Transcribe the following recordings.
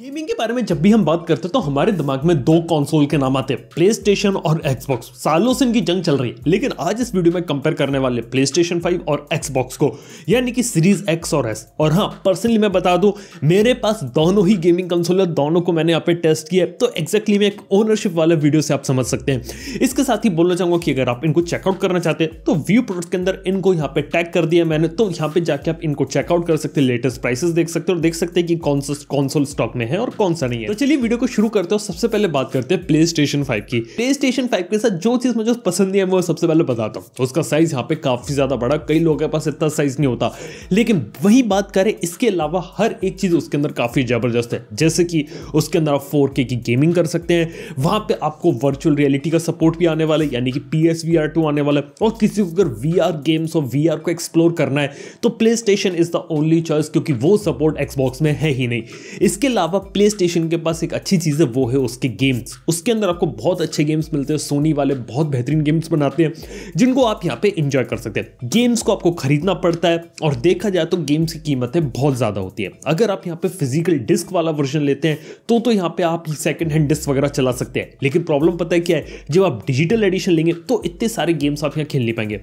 gaming के बारे में जब भी हम बात करते हैं तो हमारे दिमाग में दो कंसोल के नाम आते हैं प्ले स्टेशन और एक्सबॉक्स सालों से इनकी जंग चल रही है लेकिन आज इस वीडियो में कंपेयर करने वाले प्ले स्टेशन फाइव और एक्सबॉक्स को यानी कि सीरीज एक्स और एस और हाँ पर्सनली मैं बता दूं मेरे पास दोनों ही गेमिंग कंसोल है दोनों को मैंने यहाँ पे टेस्ट किया है तो एक्जैक्टली मैं एक ओनरशिप वाले वीडियो से आप समझ सकते हैं इसके साथ ही बोलना चाहूंगा कि अगर आप इनको चेकआउट करना चाहते हैं तो व्यू प्रोडक्ट के अंदर इनको यहाँ पे टैग कर दिया मैंने तो यहाँ पे जाके आप इनको चेकआउट कर सकते हैं लेटेस्ट प्राइसेस देख सकते हैं और देख सकते हैं कि कौन सा कॉन्सोल स्टॉक में गाने हैं और कौन सा नहीं है तो चलिए वीडियो को शुरू करते हो सबसे पहले बात करते हैं प्ले स्टेशन फाइव की प्ले स्टेशन फाइव के साथ जो चीज मुझे पसंद नहीं है वो सबसे पहले बताता हूँ तो उसका साइज यहाँ पे काफी ज्यादा बड़ा कई लोगों के पास इतना साइज नहीं होता लेकिन वही बात करें इसके अलावा हर एक चीज उसके अंदर काफी जबरदस्त है जैसे कि उसके अंदर आप फोर की गेमिंग कर सकते हैं वहां पे आपको वर्चुअल रियलिटी का सपोर्ट भी आने वाला है यानी कि P S V R two आने वाला है और किसी को अगर वी आर गेम्स और वी आर को एक्सप्लोर करना है तो PlayStation is the only choice क्योंकि वो सपोर्ट एक्सबॉक्स में है ही नहीं इसके अलावा अलावा प्ले स्टेशन के पास एक अच्छी चीज़ है वो है उसके गेम्स उसके अंदर आपको बहुत अच्छे गेम्स मिलते हैं सोनी वाले बहुत बेहतरीन गेम्स बनाते हैं जिनको आप यहाँ पे इंजॉय कर सकते हैं गेम्स को आपको खरीदना पड़ता है और देखा जाए तो गेम्स की कीमतें बहुत ज़्यादा होती है अगर आप यहाँ पे फिजिकल डिस्क वाला वर्जन लेते हैं तो तो यहाँ पे आप सेकंड हैंड डिस्क वगैरह चला सकते हैं लेकिन प्रॉब्लम पता है क्या है जब आप डिजिटल एडिशन लेंगे तो इतने सारे गेम्स आप यहाँ खेल नहीं पाएंगे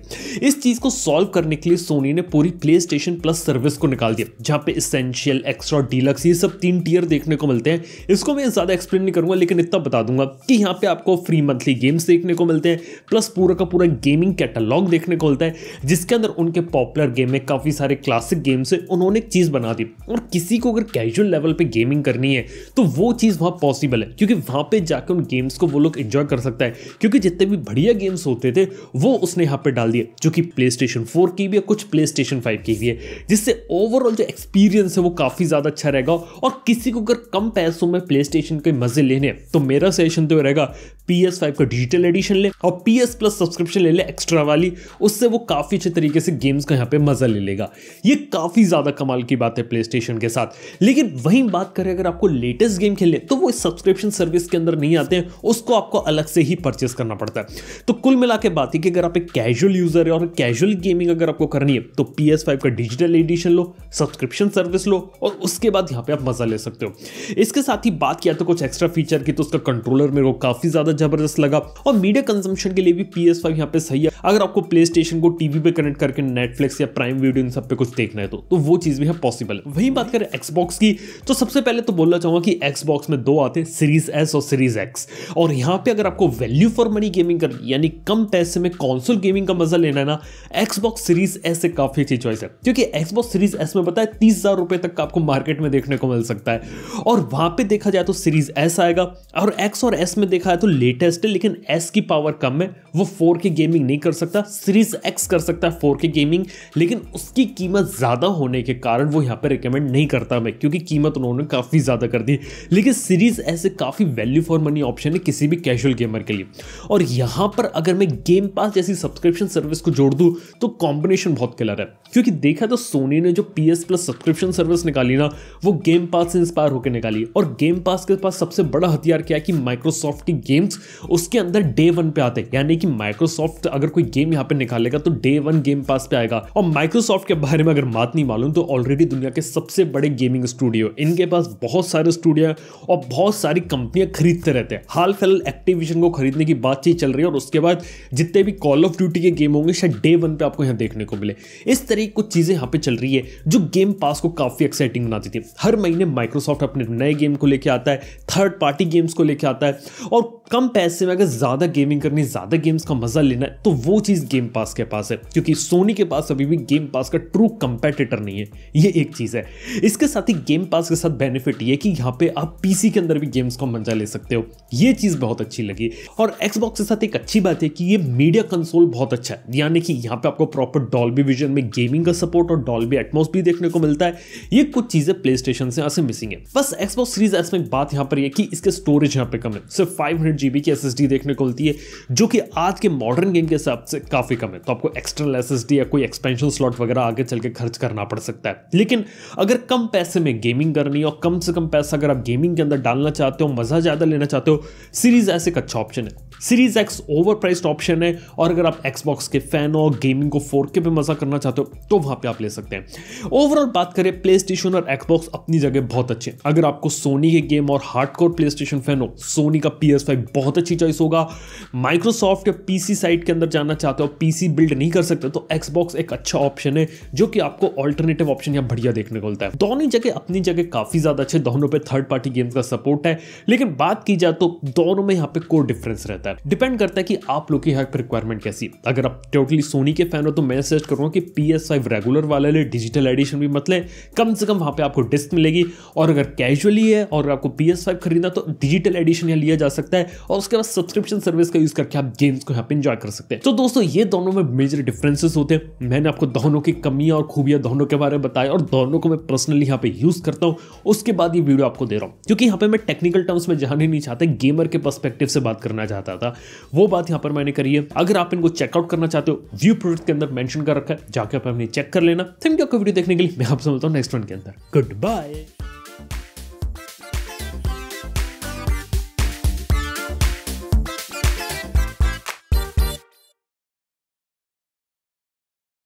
इस चीज़ को सॉल्व करने के लिए सोनी ने पूरी प्ले प्लस सर्विस को निकाल दिया जहाँ पे इसेंशियल एक्स्ट्रा डीलक्स ये सब तीन टीयर देख देखने को मिलते हैं इसको मैं ज़्यादा एक्सप्लेन नहीं करूंगा लेकिन इतना बता दूंगा कि यहाँ पे आपको फ्री मंथली गेम्स देखने को मिलते हैं प्लस पूरा का पूरा गेमिंग कैटलॉग देखने को मिलता है जिसके अंदर उनके पॉपुलर गेम में काफ़ी सारे क्लासिक गेम्स है उन्होंने एक चीज़ बना दी और किसी को अगर कैजुअल लेवल पर गेमिंग करनी है तो वो चीज़ वहां पॉसिबल है क्योंकि वहां पर जाकर उन गेम्स को वो लोग एंजॉय कर सकता है क्योंकि जितने भी बढ़िया गेम्स होते थे वो उसने यहाँ पर डाल दिए जो कि प्ले स्टेशन फोर की भी है कुछ प्ले स्टेशन फाइव की भी है जिससे ओवरऑल जो एक्सपीरियंस है वो काफ़ी ज़्यादा अच्छा रहेगा और किसी को अगर कम पैसों में प्ले के मज़े लेने तो मेरा सजेशन तो रहेगा पी एस फाइव का डिजिटल एडिशन ले और पी एस प्लस सब्सक्रिप्शन ले ले एक्स्ट्रा वाली उससे वो काफ़ी अच्छे तरीके से गेम्स का यहाँ पे मज़ा ले लेगा ये काफ़ी ज़्यादा कमाल की बात है प्ले स्टेशन के साथ लेकिन वही बात करें अगर आपको लेटेस्ट गेम खेले तो वो सब्सक्रिप्शन सर्विस के अंदर नहीं आते हैं उसको आपको अलग से ही परचेस करना पड़ता है तो कुल मिला के बात है कि अगर आप एक कैजुअल यूज़र है और कैजुअल गेमिंग अगर आपको करनी है तो पी एस फाइव का डिजिटल एडिशन लो सब्सक्रिप्शन सर्विस लो और उसके बाद यहाँ पे आप मज़ा ले सकते हो इसके साथ ही बात किया तो कुछ एक्स्ट्रा फीचर की तो उसका कंट्रोलर मेरे को काफ़ी ज़्यादा जबरदस्त लगा और मीडिया कंजम्पन के लिए भी पी एस फाइव यहाँ पे सही है अगर आपको प्ले स्टेशन को टीवी पे कनेक्ट करके नेटफ्लिक्स या प्राइम वीडियो इन सब पे कुछ देखना है तो, तो वो चीज़ भी है पॉसिबल वही बात करें एक्सबॉक्स की तो सबसे पहले तो बोलना चाहूंगा कि एक्सबॉक्स में दो आते हैं सीरीज एस और सीरीज एक्स और यहाँ पे अगर आपको वैल्यू फॉर मनी गेमिंग कर यानी कम पैसे में कॉन्सोल गेमिंग का मजा लेना है ना एक्सबॉक्स सीरीज एस से काफ़ी अच्छी चॉइस है क्योंकि एक्सबॉक्स सीरीज एस में बताया तीस हज़ार रुपये तक आपको मार्केट में देखने को मिल सकता है और वहां पे देखा जाए तो सीरीज एस आएगा और एक्स और एस में देखा जाए तो लेटेस्ट है लेकिन एस की पावर कम है वो फोर के गेमिंग नहीं कर सकता सीरीज एक्स कर सकता है फोर के गेमिंग लेकिन उसकी कीमत ज़्यादा होने के कारण वो यहाँ पर रिकमेंड नहीं करता मैं क्योंकि कीमत उन्होंने काफ़ी ज़्यादा कर दी लेकिन सीरीज एस काफ़ी वैल्यू फॉर मनी ऑप्शन है किसी भी कैजुअल गेमर के लिए और यहाँ पर अगर मैं गेम पास जैसी सब्सक्रिप्शन सर्विस को जोड़ दूँ तो कॉम्बिनेशन बहुत कलर है क्योंकि देखा तो सोनी ने जो P S plus subscription service निकाली ना वो गेम पास से इंस्पायर होकर निकाली और गेम पास के पास सबसे बड़ा हथियार क्या है कि माइक्रोसॉफ्ट की गेम्स उसके अंदर डे वन पे आते हैं यानी कि माइक्रोसॉफ्ट अगर कोई गेम यहाँ पे निकालेगा तो डे वन गेम पास पे आएगा और माइक्रोसॉफ्ट के बारे में अगर बात नहीं मालूम तो ऑलरेडी दुनिया के सबसे बड़े गेमिंग स्टूडियो इनके पास बहुत सारे स्टूडियो हैं और बहुत सारी कंपनियां खरीदते रहते हैं हाल फिलहाल एक्टिविजन को खरीदने की बातचीत चल रही है और उसके बाद जितने भी कॉल ऑफ ड्यूटी के गेम होंगे शायद डे वन पे आपको यहाँ देखने को मिले इस तरह तरह की कुछ चीज़ें यहाँ पे चल रही है जो गेम पास को काफ़ी एक्साइटिंग बनाती थी हर महीने माइक्रोसॉफ्ट अपने नए गेम को लेकर आता है थर्ड पार्टी गेम्स को लेकर आता है और कम पैसे में अगर ज़्यादा गेमिंग करनी ज़्यादा गेम्स का मज़ा लेना है तो वो चीज़ गेम पास के पास है क्योंकि सोनी के पास अभी भी गेम पास का ट्रू कंपेटेटर नहीं है ये एक चीज़ है इसके साथ ही गेम पास के साथ बेनिफिट ये कि यहाँ पे आप पीसी के अंदर भी गेम्स का मजा ले सकते हो ये चीज़ बहुत अच्छी लगी और एक्सबॉक्स के साथ एक अच्छी बात है कि ये मीडिया कंसोल बहुत अच्छा है यानी कि यहाँ पे आपको प्रॉपर डॉल्बी विजन में गेम गेमिंग का सपोर्ट और डॉल्बी एटमोस भी देखने को मिलता है ये कुछ चीज़ें प्ले से यहाँ से मिसिंग है बस एक्सबॉक्स सीरीज एस में बात यहाँ पर यह कि इसके स्टोरेज यहाँ पे कम है सिर्फ फाइव हंड्रेड की एस देखने को मिलती है जो कि आज के मॉडर्न गेम के हिसाब से काफ़ी कम है तो आपको एक्सटर्नल एस या कोई एक्सपेंशन स्लॉट वगैरह आगे चल के खर्च करना पड़ सकता है लेकिन अगर कम पैसे में गेमिंग करनी और कम से कम पैसा अगर आप गेमिंग के अंदर डालना चाहते हो मज़ा ज़्यादा लेना चाहते हो सीरीज एस एक अच्छा ऑप्शन है सीरीज एक्स ओवर ऑप्शन है और अगर आप एक्सबॉक्स के फैन हो गेमिंग को फोर पे मज़ा करना चाहते हो तो वहां पे आप ले सकते हैं ओवरऑल बात करें प्ले स्टेशन और एक्सबॉक्स अपनी जगह बहुत अच्छे अगर आपको सोनी के गेम और hardcore PlayStation fan हो सोनी का पी एस फाइव बहुत अच्छी चॉइस होगा माइक्रोसॉफ्ट या पी सी साइट के अंदर जाना चाहते हो पी सी बिल्ड नहीं कर सकते तो एक्सबॉक्स एक अच्छा ऑप्शन है जो कि आपको ऑल्टरनेटिव ऑप्शन यहाँ बढ़िया देखने को मिलता है दोनों जगह अपनी जगह काफ़ी ज़्यादा अच्छे दोनों पे थर्ड पार्टी गेम्स का सपोर्ट है लेकिन बात की जाए तो दोनों में यहाँ पे कोई डिफरेंस रहता है डिपेंड करता है कि आप लोग की हर रिक्वायरमेंट कैसी अगर आप टोटली सोनी के फैन हो तो मैं सजेस्ट करूँगा कि पी एस फाइव रेगुलर वाले ले डिजिटल एडिशन भी मत ले कम से कम वहाँ पे आपको डिस्क मिलेगी और अगर कैजुअली है और आपको पी एस फाइव खरीदना तो डिजिटल एडिशन यहाँ लिया जा सकता है और उसके बाद सब्सक्रिप्शन सर्विस का यूज़ करके आप गेम्स को यहाँ पे इंजॉय कर सकते हैं तो दोस्तों ये दोनों में मेजर डिफरेंसेस होते हैं मैंने आपको दोनों की कमियाँ और खूबियाँ दोनों के बारे में बताया और दोनों को मैं पर्सनली यहाँ पे यूज़ करता हूँ उसके बाद ये वीडियो आपको दे रहा हूँ क्योंकि यहाँ पे मैं टेक्निकल टर्म्स में जाने नहीं चाहता गेमर के पर्सपेक्टिव से बात करना चाहता था वो बात यहाँ पर मैंने करी है अगर आप इनको चेकआउट करना चाहते हो व्यू प्रोडक्ट के अंदर मैंशन कर रखा है जाके आप साथ चेक कर लेना थैंक यू वीडियो देखने के लिए मैं आप समझता हूँ नेक्स्ट वन के अंदर गुड बाय